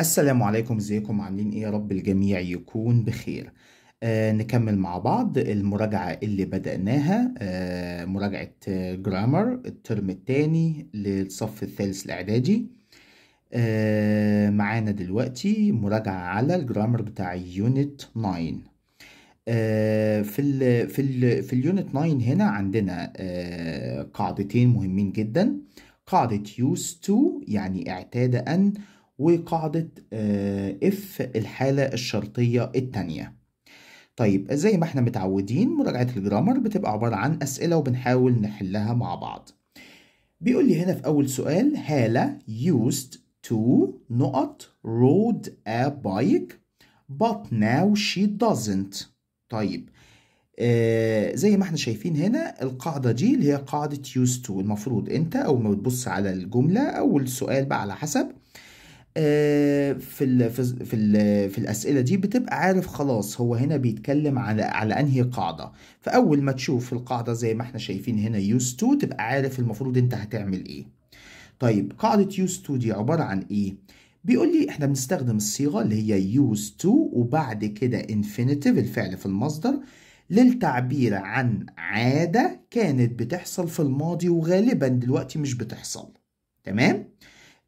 السلام عليكم ازيكم عاملين ايه يا رب الجميع يكون بخير آه نكمل مع بعض المراجعة اللي بدأناها آه مراجعة جرامر الترم الثاني للصف الثالث الإعدادي آه معانا دلوقتي مراجعة على الجرامر بتاع يونت 9 آه في الـ في الـ في اليونت 9 هنا عندنا آه قاعدتين مهمين جدا قاعدة يوز تو يعني اعتاد أن آه وقاعدة اف آه، الحالة الشرطية التانية طيب زي ما احنا متعودين مراجعة الجرامر بتبقى عبارة عن أسئلة وبنحاول نحلها مع بعض بيقول لي هنا في أول سؤال هالة used to نقط rode a bike but now she doesn't طيب آه زي ما احنا شايفين هنا القاعدة دي اللي هي قاعدة used to المفروض انت أول ما بتبص على الجملة أو السؤال بقى على حسب في الـ في الـ في الاسئله دي بتبقى عارف خلاص هو هنا بيتكلم على على انهي قاعده فاول ما تشوف القاعده زي ما احنا شايفين هنا يوز تو تبقى عارف المفروض انت هتعمل ايه طيب قاعده يوز تو دي عباره عن ايه بيقول لي احنا بنستخدم الصيغه اللي هي يوز تو وبعد كده infinitive الفعل في المصدر للتعبير عن عاده كانت بتحصل في الماضي وغالبا دلوقتي مش بتحصل تمام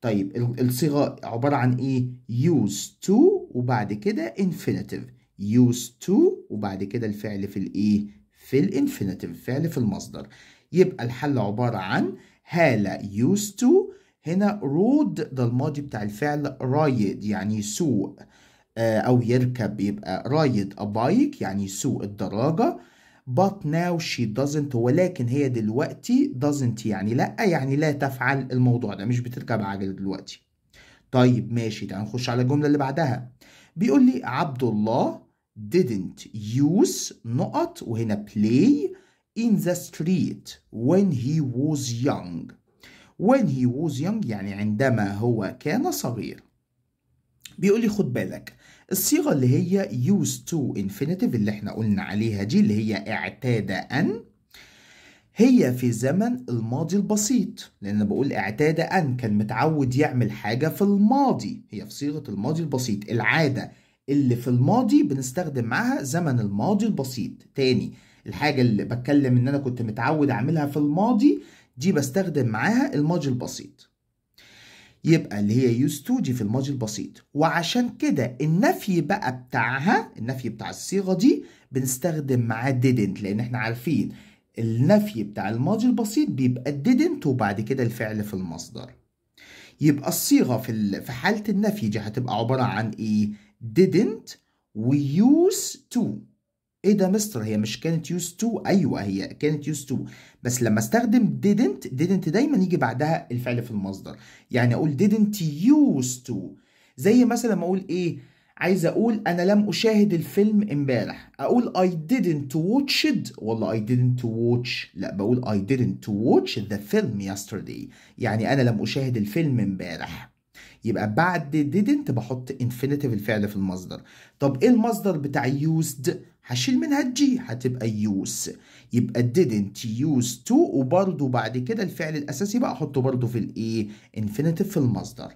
طيب الصيغة عبارة عن إيه؟ يوز to وبعد كده infinitive يوز to وبعد كده الفعل في الإيه؟ في الانفينيتيف فعل في المصدر يبقى الحل عبارة عن هالة يوز to هنا رود ده الماضي بتاع الفعل رايد يعني يسوق آه، أو يركب يبقى رايد أبايك يعني يسوق الدراجة but now she doesn't ولكن هي دلوقتي doesn't يعني لا يعني لا تفعل الموضوع ده مش بتركب عجلة دلوقتي طيب ماشي تعال نخش على الجملة اللي بعدها بيقول لي عبد الله didn't use نقط وهنا play in the street when he was young when he was young يعني عندما هو كان صغير بيقول لي خد بالك الصيغه اللي هي used to infinitive اللي احنا قلنا عليها دي اللي هي اعتاد ان هي في زمن الماضي البسيط لان بقول اعتاد ان كان متعود يعمل حاجه في الماضي هي في صيغه الماضي البسيط العاده اللي في الماضي بنستخدم معاها زمن الماضي البسيط تاني الحاجه اللي بتكلم ان انا كنت متعود اعملها في الماضي دي بستخدم معاها الماضي البسيط يبقى اللي هي يوز تو دي في الماضي البسيط وعشان كده النفي بقى بتاعها النفي بتاع الصيغه دي بنستخدم معاه didn't لان احنا عارفين النفي بتاع الماضي البسيط بيبقى didn't وبعد كده الفعل في المصدر يبقى الصيغه في في حاله النفي دي هتبقى عباره عن ايه didn't use to ايه ده مستر هي مش كانت يوز تو ايوه هي كانت يوز تو بس لما استخدم didn't didn't دايما يجي بعدها الفعل في المصدر يعني اقول didn't يوز to زي مثلا ما اقول ايه عايز اقول انا لم اشاهد الفيلم امبارح اقول I didn't watch it ولا I didn't watch لا بقول I didn't watch the film yesterday يعني انا لم اشاهد الفيلم امبارح يبقى بعد didn't بحط infinitive الفعل في المصدر طب ايه المصدر بتاع used هشيل منها الجي هتبقى use يبقى didn't use to وبرضو بعد كده الفعل الاساسي بقى احطه برضو في الايه infinitive في المصدر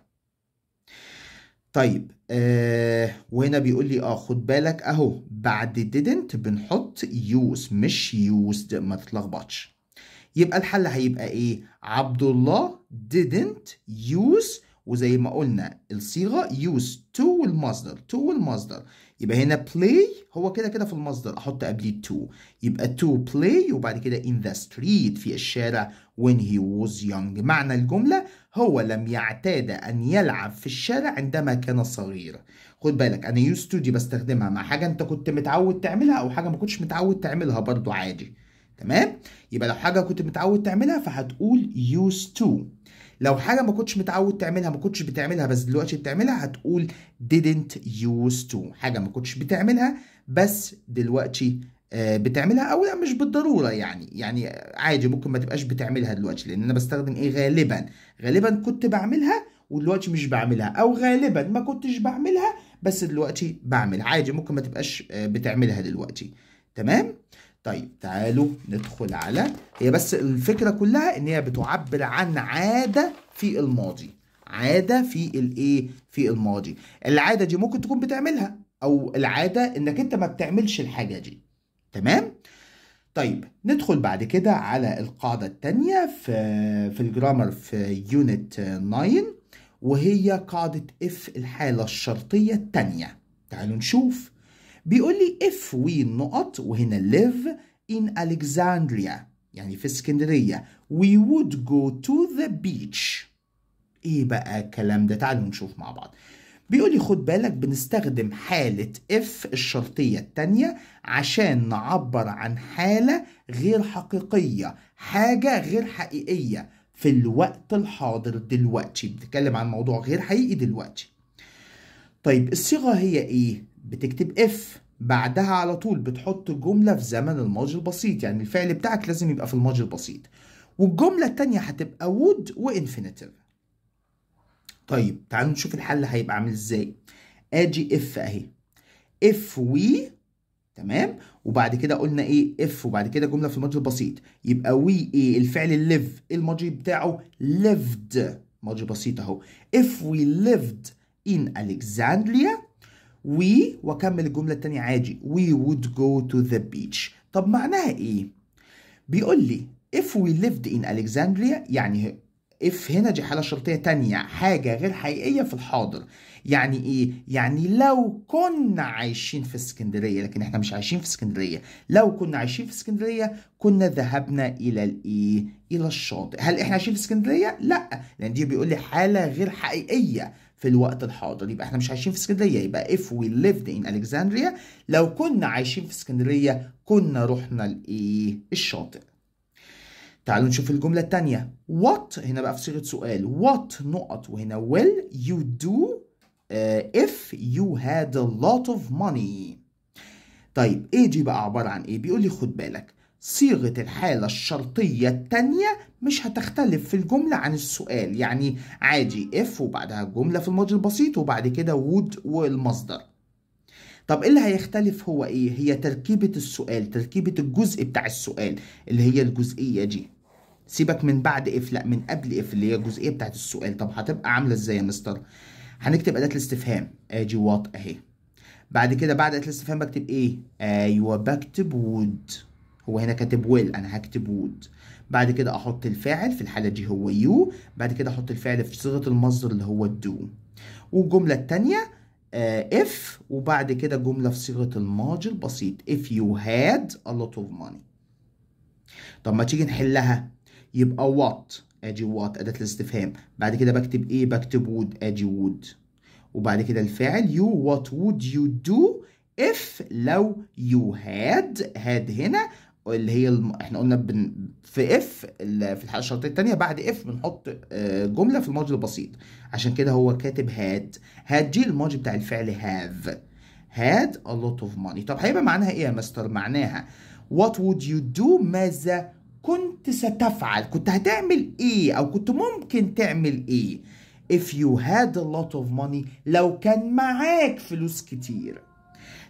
طيب آه وهنا بيقول لي اه خد بالك اهو بعد didn't بنحط use مش used ما تتلخبطش يبقى الحل هيبقى ايه عبد الله didn't use وزي ما قلنا الصيغه يوز تو والمصدر تو والمصدر يبقى هنا بلاي هو كده كده في المصدر احط قبليه تو يبقى تو بلاي وبعد كده in the street في الشارع when he was young معنى الجمله هو لم يعتاد ان يلعب في الشارع عندما كان صغير خد بالك انا يوز تو دي بستخدمها مع حاجه انت كنت متعود تعملها او حاجه ما كنتش متعود تعملها برضو عادي تمام يبقى لو حاجه كنت متعود تعملها فهتقول used to لو حاجه ما كنتش متعود تعملها ما كنتش بتعملها بس دلوقتي بتعملها هتقول didn't used to حاجه ما كنتش بتعملها بس دلوقتي آه، بتعملها او لا مش بالضروره يعني يعني عادي ممكن ما تبقاش بتعملها دلوقتي لان انا بستخدم ايه غالبا غالبا كنت بعملها ودلوقتي مش بعملها او غالبا ما كنتش بعملها بس دلوقتي بعمل عادي ممكن ما تبقاش آه، بتعملها دلوقتي تمام طيب تعالوا ندخل على هي بس الفكرة كلها ان هي بتعبر عن عادة في الماضي عادة في الايه في الماضي العادة دي ممكن تكون بتعملها او العادة انك انت ما بتعملش الحاجة دي تمام طيب ندخل بعد كده على القاعدة التانية في في الجرامر في يونت 9 وهي قاعدة اف الحالة الشرطية التانية تعالوا نشوف بيقول لي if we نقط وهنا live in Alexandria يعني في اسكندرية we would go to the beach ايه بقى الكلام ده تعالوا نشوف مع بعض بيقول لي خد بالك بنستخدم حالة if الشرطية التانية عشان نعبر عن حالة غير حقيقية حاجة غير حقيقية في الوقت الحاضر دلوقتي بنتكلم عن موضوع غير حقيقي دلوقتي طيب الصيغة هي ايه؟ بتكتب اف بعدها على طول بتحط الجملة في زمن الماضي البسيط يعني الفعل بتاعك لازم يبقى في الماضي البسيط والجملة التانية هتبقى would وانفينيتيف طيب تعالوا نشوف الحل هيبقى عامل ازاي اجي اف اهي اف وي تمام وبعد كده قلنا ايه اف وبعد كده جمله في الماضي البسيط يبقى وي ايه الفعل الليف الماضي بتاعه lived ماضي بسيط اهو if we lived in الكساندريا we واكمل الجمله الثانيه عادي we would go to the beach طب معناها ايه بيقول لي if we lived in Alexandria يعني if هنا دي حالة شرطية تانية حاجة غير حقيقية في الحاضر يعني ايه؟ يعني لو كنا عايشين في اسكندرية لكن احنا مش عايشين في اسكندرية لو كنا عايشين في اسكندرية كنا ذهبنا الى الايه؟ الى الشاطئ هل احنا عايشين في اسكندرية؟ لا لان دي بيقول لي حالة غير حقيقية في الوقت الحاضر يبقى احنا مش عايشين في اسكندريه يبقى if we lived in Alexandria لو كنا عايشين في اسكندريه كنا رحنا لايه الشاطئ تعالوا نشوف الجملة التانية what هنا بقى في صيغة سؤال what نقط وهنا will you do uh, if you had a lot of money طيب ايه دي بقى عبارة عن ايه بيقول لي خد بالك صيغة الحالة الشرطية التانية مش هتختلف في الجملة عن السؤال يعني عادي if وبعدها الجملة في الماضي البسيط وبعد كده would والمصدر طب إيه اللي هيختلف هو ايه هي تركيبة السؤال تركيبة الجزء بتاع السؤال اللي هي الجزئية دي سيبك من بعد اف لا من قبل اف اللي هي الجزئية بتاعت السؤال طب هتبقى عاملة ازاي يا مستر هنكتب أداة الاستفهام ادي وات اهي بعد كده بعد أداة الاستفهام بكتب ايه ايوه بكتب would هو هنا كاتب ويل انا هكتب وود بعد كده احط الفاعل في الحاله دي هو يو بعد كده احط الفاعل في صيغه المصدر اللي هو الدو والجمله الثانيه اف آه، وبعد كده جمله في صيغه الماضي البسيط if you had a lot of money طب ما تيجي نحلها يبقى وات ادي وات اداه الاستفهام بعد كده بكتب ايه بكتب وود ادي وود وبعد كده الفاعل يو وات وود يو دو اف لو يو هاد هاد هنا اللي هي الم... احنا قلنا بن... في اف في الحاله الشرطيه الثانيه بعد اف بنحط آه، جمله في الماضي البسيط عشان كده هو كاتب هاد هاد جي الماضي بتاع الفعل هاف هاد ا لوت اوف ماني طب هيبقى معناها ايه يا مستر معناها وات وود يو دو ماذا كنت ستفعل كنت هتعمل ايه او كنت ممكن تعمل ايه if you had a lot of money لو كان معاك فلوس كتير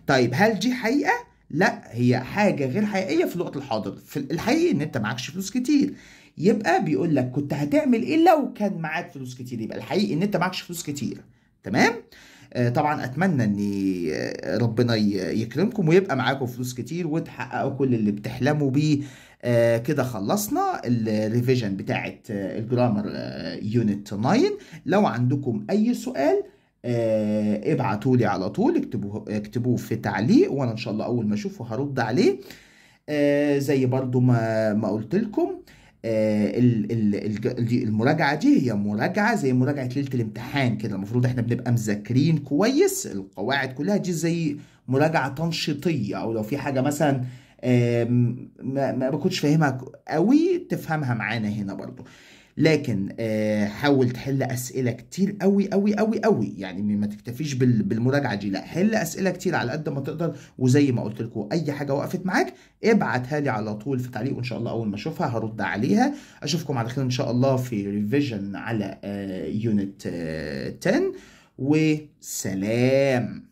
طيب هل دي حقيقه لا هي حاجه غير حقيقيه في الوقت الحاضر في الحقيقي ان انت معكش فلوس كتير يبقى بيقول لك كنت هتعمل ايه لو كان معاك فلوس كتير يبقى الحقيقي ان انت معكش فلوس كتير تمام آه، طبعا اتمنى ان آه، ربنا يكرمكم ويبقى معاكم فلوس كتير وتحققوا كل اللي بتحلموا بيه آه كده خلصنا الريفيجن بتاعه آه، الجرامر يونت 9 لو عندكم اي سؤال آه، ابعتوا لي على طول اكتبوه اكتبوه في تعليق وانا ان شاء الله اول ما اشوفه هرد عليه آه، زي برضو ما ما قلت لكم آه، المراجعه دي هي مراجعه زي مراجعه ليله الامتحان كده المفروض احنا بنبقى مذاكرين كويس القواعد كلها دي زي مراجعه تنشيطيه او لو في حاجه مثلا ما كنتش فاهمها قوي تفهمها معانا هنا برضو لكن آه، حاول تحل اسئله كتير قوي قوي قوي قوي يعني ما تكتفيش بالمراجعه دي لا حل اسئله كتير على قد ما تقدر وزي ما قلت لكم اي حاجه وقفت معاك ابعتها لي على طول في تعليق وان شاء الله اول ما اشوفها هرد عليها اشوفكم على خير ان شاء الله في ريفيجن على يونت آه، 10 آه، وسلام